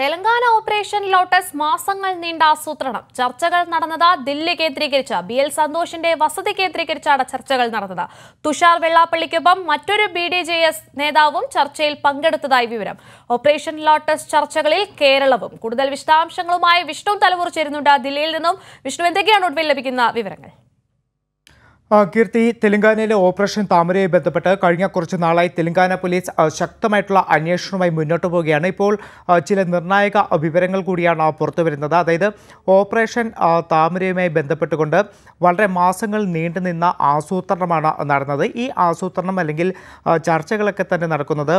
Telangana operation lotus മാസങ്ങൾ നീണ്ട ആസൂത്രണം ചർച്ചകൾ നടന്നത് ദില്ലി കേന്ദ്രീകരിച്ച ബി എൽ സന്തോഷിന്റെ വസതി കേന്ദ്രീകരിച്ചാണ് ചർച്ചകൾ നടന്നത് തുഷാർ വെള്ളാപ്പള്ളിക്കൊപ്പം മറ്റൊരു ബി ഡി ജെ എസ് നേതാവും ചർച്ചയിൽ പങ്കെടുത്തതായി വിവരം ഓപ്പറേഷൻ ലോട്ടസ് ചർച്ചകളിൽ കേരളവും കൂടുതൽ വിശദാംശങ്ങളുമായി വിഷ്ണു തലവൂർ ചേരുന്നുണ്ട് ദില്ലിയിൽ നിന്നും വിഷ്ണു എന്തൊക്കെയാണ് ഒടുവിൽ ലഭിക്കുന്ന വിവരങ്ങൾ കീർത്തി തെലങ്കാനയിലെ ഓപ്പറേഷൻ താമരയുമായി ബന്ധപ്പെട്ട് കഴിഞ്ഞ കുറച്ച് നാളായി തെലങ്കാന പോലീസ് ശക്തമായിട്ടുള്ള അന്വേഷണവുമായി മുന്നോട്ട് പോവുകയാണ് ഇപ്പോൾ ചില നിർണായക വിവരങ്ങൾ കൂടിയാണ് പുറത്തു വരുന്നത് അതായത് ഓപ്പറേഷൻ താമരയുമായി ബന്ധപ്പെട്ടുകൊണ്ട് വളരെ മാസങ്ങൾ നീണ്ടുനിന്ന ആസൂത്രണമാണ് നടന്നത് ഈ ആസൂത്രണം അല്ലെങ്കിൽ ചർച്ചകളൊക്കെ തന്നെ നടക്കുന്നത്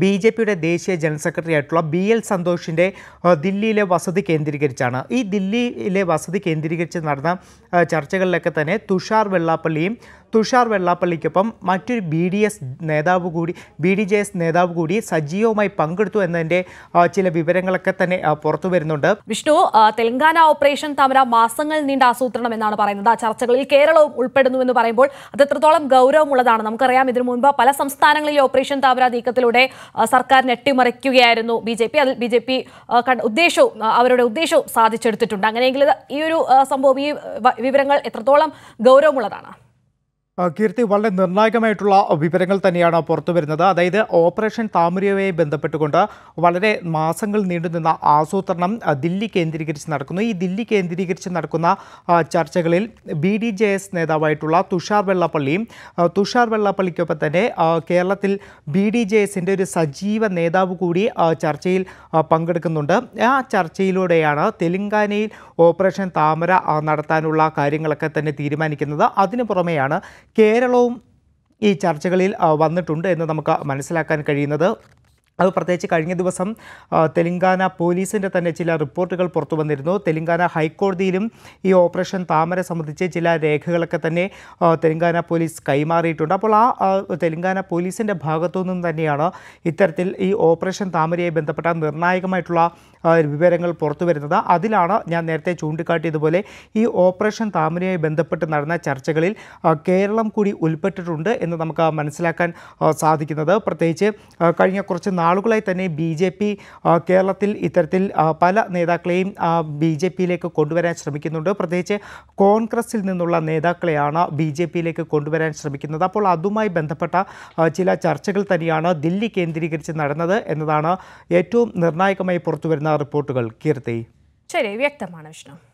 ബി ജെ പിയുടെ ദേശീയ ജനറൽ സെക്രട്ടറി ആയിട്ടുള്ള ബി എൽ സന്തോഷിൻ്റെ ദില്ലിയിലെ വസതി കേന്ദ്രീകരിച്ചാണ് ഈ ദില്ലിയിലെ വസതി കേന്ദ്രീകരിച്ച് നടന്ന ചർച്ചകളിലൊക്കെ തന്നെ തുഷാർ വെള്ളാപ്പള്ളിയും തുഷാർ വെള്ളാപ്പള്ളിക്കൊപ്പം മറ്റൊരു ബി ഡി എസ് നേതാവ് കൂടി ബി ഡി ജെ എസ് നേതാവ് കൂടി സജീവമായി പങ്കെടുത്തു എന്നതിൻ്റെ ചില വിവരങ്ങളൊക്കെ തന്നെ പുറത്തു വരുന്നുണ്ട് വിഷ്ണു തെലങ്കാന ഓപ്പറേഷൻ തമര മാസങ്ങൾ നീണ്ട ആസൂത്രണം എന്നാണ് പറയുന്നത് ആ ചർച്ചകളിൽ കേരളവും ഉൾപ്പെടുന്നു എന്ന് പറയുമ്പോൾ അത് എത്രത്തോളം ഗൗരവമുള്ളതാണ് നമുക്കറിയാം ഇതിനു മുൻപ് പല സംസ്ഥാനങ്ങളിലെ ഓപ്പറേഷൻ താമര നീക്കത്തിലൂടെ സർക്കാർ ഞെട്ടിമറിക്കുകയായിരുന്നു ബി ജെ പി അതിൽ ബി ജെ പി ഉദ്ദേശവും അവരുടെ ഉദ്ദേശവും സാധിച്ചെടുത്തിട്ടുണ്ട് അങ്ങനെയെങ്കിൽ ഈ ഒരു സംഭവം ഈ വിവരങ്ങൾ എത്രത്തോളം ഗൗരവമുള്ളതാണ് കീർത്തി വളരെ നിർണായകമായിട്ടുള്ള വിവരങ്ങൾ തന്നെയാണ് പുറത്തു വരുന്നത് അതായത് ഓപ്പറേഷൻ താമരയുമായി ബന്ധപ്പെട്ടുകൊണ്ട് വളരെ മാസങ്ങൾ നീണ്ടുനിന്ന ആസൂത്രണം ദില്ലി കേന്ദ്രീകരിച്ച് നടക്കുന്നു ഈ ദില്ലി കേന്ദ്രീകരിച്ച് നടക്കുന്ന ചർച്ചകളിൽ ബി ഡി ജെ എസ് നേതാവായിട്ടുള്ള തുഷാർ വെള്ളപ്പള്ളിയും തുഷാർ വെള്ളപ്പള്ളിക്കൊപ്പം തന്നെ കേരളത്തിൽ ബി ഡി ജെ എസിൻ്റെ ഒരു സജീവ നേതാവ് കൂടി ചർച്ചയിൽ പങ്കെടുക്കുന്നുണ്ട് ആ ചർച്ചയിലൂടെയാണ് തെലങ്കാനയിൽ ഓപ്പറേഷൻ താമര നടത്താനുള്ള കാര്യങ്ങളൊക്കെ തന്നെ തീരുമാനിക്കുന്നത് അതിനു പുറമെയാണ് കേരളവും ഈ ചർച്ചകളിൽ വന്നിട്ടുണ്ട് എന്ന് നമുക്ക് മനസ്സിലാക്കാൻ കഴിയുന്നത് അത് പ്രത്യേകിച്ച് കഴിഞ്ഞ ദിവസം തെലങ്കാന പോലീസിൻ്റെ തന്നെ ചില റിപ്പോർട്ടുകൾ പുറത്തു വന്നിരുന്നു തെലങ്കാന ഹൈക്കോടതിയിലും ഈ ഓപ്പറേഷൻ താമര സംബന്ധിച്ച് ചില രേഖകളൊക്കെ തന്നെ തെലങ്കാന പോലീസ് കൈമാറിയിട്ടുണ്ട് അപ്പോൾ ആ തെലങ്കാന പോലീസിൻ്റെ ഭാഗത്തു നിന്നും തന്നെയാണ് ഇത്തരത്തിൽ ഈ ഓപ്പറേഷൻ താമരയെ ബന്ധപ്പെട്ട നിർണായകമായിട്ടുള്ള വിവരങ്ങൾ പുറത്തു വരുന്നത് അതിലാണ് ഞാൻ നേരത്തെ ചൂണ്ടിക്കാട്ടിയതുപോലെ ഈ ഓപ്പറേഷൻ താമരയുമായി ബന്ധപ്പെട്ട് നടന്ന ചർച്ചകളിൽ കേരളം കൂടി ഉൾപ്പെട്ടിട്ടുണ്ട് എന്ന് നമുക്ക് മനസ്സിലാക്കാൻ സാധിക്കുന്നത് പ്രത്യേകിച്ച് കഴിഞ്ഞ കുറച്ച് നാൾ നാളുകളായി തന്നെ ബി ജെ പി കേരളത്തിൽ ഇത്തരത്തിൽ പല നേതാക്കളെയും ബി ജെ പിയിലേക്ക് കൊണ്ടുവരാൻ ശ്രമിക്കുന്നുണ്ട് പ്രത്യേകിച്ച് കോൺഗ്രസിൽ നിന്നുള്ള നേതാക്കളെയാണ് ബി ജെ പിയിലേക്ക് കൊണ്ടുവരാൻ ശ്രമിക്കുന്നത് അപ്പോൾ അതുമായി ബന്ധപ്പെട്ട ചില ചർച്ചകൾ തന്നെയാണ് ദില്ലി കേന്ദ്രീകരിച്ച് നടന്നത് എന്നതാണ് ഏറ്റവും നിർണായകമായി പുറത്തുവരുന്ന റിപ്പോർട്ടുകൾ കീർത്തി ശരി വ്യക്തമാണ് വിഷ്ണു